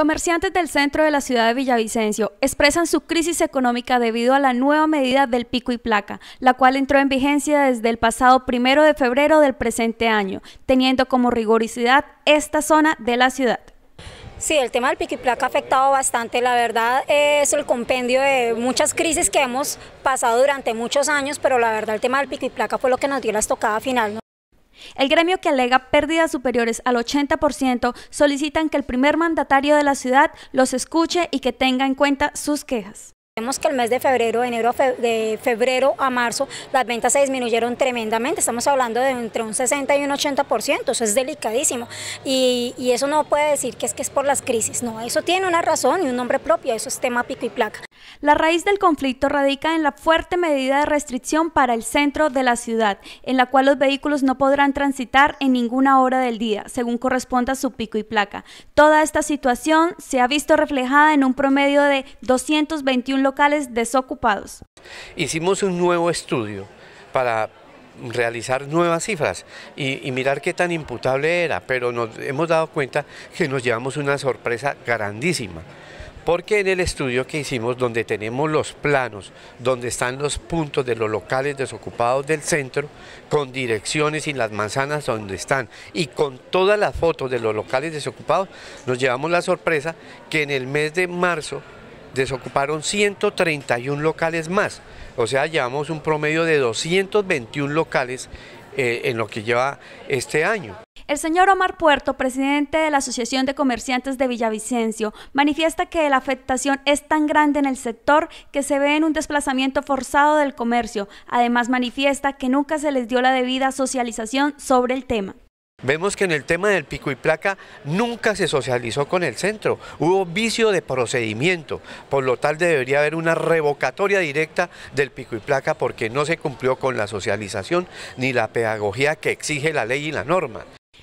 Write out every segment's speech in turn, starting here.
Comerciantes del centro de la ciudad de Villavicencio expresan su crisis económica debido a la nueva medida del pico y placa, la cual entró en vigencia desde el pasado primero de febrero del presente año, teniendo como rigoricidad esta zona de la ciudad. Sí, el tema del pico y placa ha afectado bastante, la verdad es el compendio de muchas crisis que hemos pasado durante muchos años, pero la verdad el tema del pico y placa fue lo que nos dio la estocada final, el gremio que alega pérdidas superiores al 80% solicitan que el primer mandatario de la ciudad los escuche y que tenga en cuenta sus quejas. Vemos que el mes de febrero, enero de febrero a marzo, las ventas se disminuyeron tremendamente, estamos hablando de entre un 60 y un 80%, eso es delicadísimo. Y, y eso no puede decir que es que es por las crisis, no, eso tiene una razón y un nombre propio, eso es tema pico y placa. La raíz del conflicto radica en la fuerte medida de restricción para el centro de la ciudad, en la cual los vehículos no podrán transitar en ninguna hora del día, según corresponda su pico y placa. Toda esta situación se ha visto reflejada en un promedio de 221 locales desocupados. Hicimos un nuevo estudio para realizar nuevas cifras y, mirar qué tan imputable era, pero nos hemos dado cuenta que nos llevamos una sorpresa grandísima. Porque en el estudio que hicimos, donde tenemos los planos, donde están los puntos de los locales desocupados del centro, con direcciones y las manzanas donde están, y con todas las fotos de los locales desocupados, nos llevamos la sorpresa que en el mes de marzo desocuparon 131 locales más, o sea, llevamos un promedio de 221 locales eh, en lo que lleva este año. El señor Omar Puerto, presidente de la Asociación de Comerciantes de Villavicencio, manifiesta que la afectación es tan grande en el sector que se ve en un desplazamiento forzado del comercio. Además manifiesta que nunca se les dio la debida socialización sobre el tema. Vemos que en el tema del pico y placa nunca se socializó con el centro, hubo vicio de procedimiento, por lo tal debería haber una revocatoria directa del pico y placa porque no se cumplió con la socialización ni la pedagogía que exige la ley y la norma.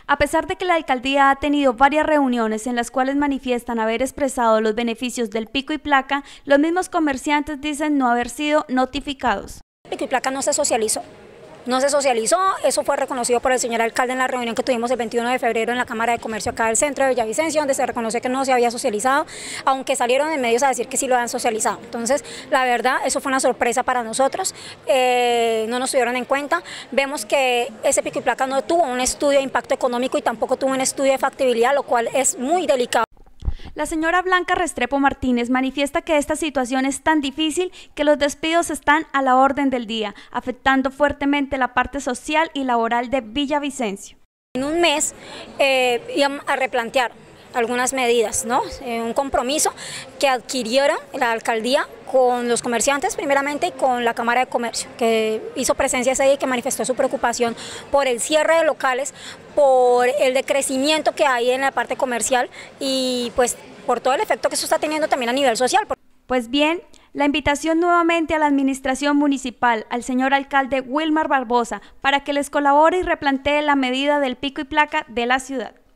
A pesar de que la alcaldía ha tenido varias reuniones en las cuales manifiestan haber expresado los beneficios del pico y placa, los mismos comerciantes dicen no haber sido notificados. El pico y placa no se socializó, no se socializó, eso fue reconocido por el señor alcalde en la reunión que tuvimos el 21 de febrero en la Cámara de Comercio acá del centro de Villavicencio, donde se reconoció que no se había socializado, aunque salieron en medios a decir que sí lo habían socializado. Entonces, la verdad, eso fue una sorpresa para nosotros, eh, no nos tuvieron en cuenta. Vemos que ese pico y placa no tuvo un estudio de impacto económico y tampoco tuvo un estudio de factibilidad, lo cual es muy delicado. La señora Blanca Restrepo Martínez manifiesta que esta situación es tan difícil que los despidos están a la orden del día, afectando fuertemente la parte social y laboral de Villavicencio. En un mes iban eh, a replantear algunas medidas, ¿no? Eh, un compromiso que adquirieron la alcaldía con los comerciantes primeramente y con la Cámara de Comercio, que hizo presencia ese día y que manifestó su preocupación por el cierre de locales, por el decrecimiento que hay en la parte comercial y pues por todo el efecto que eso está teniendo también a nivel social. Pues bien, la invitación nuevamente a la Administración Municipal, al señor alcalde Wilmar Barbosa, para que les colabore y replantee la medida del pico y placa de la ciudad.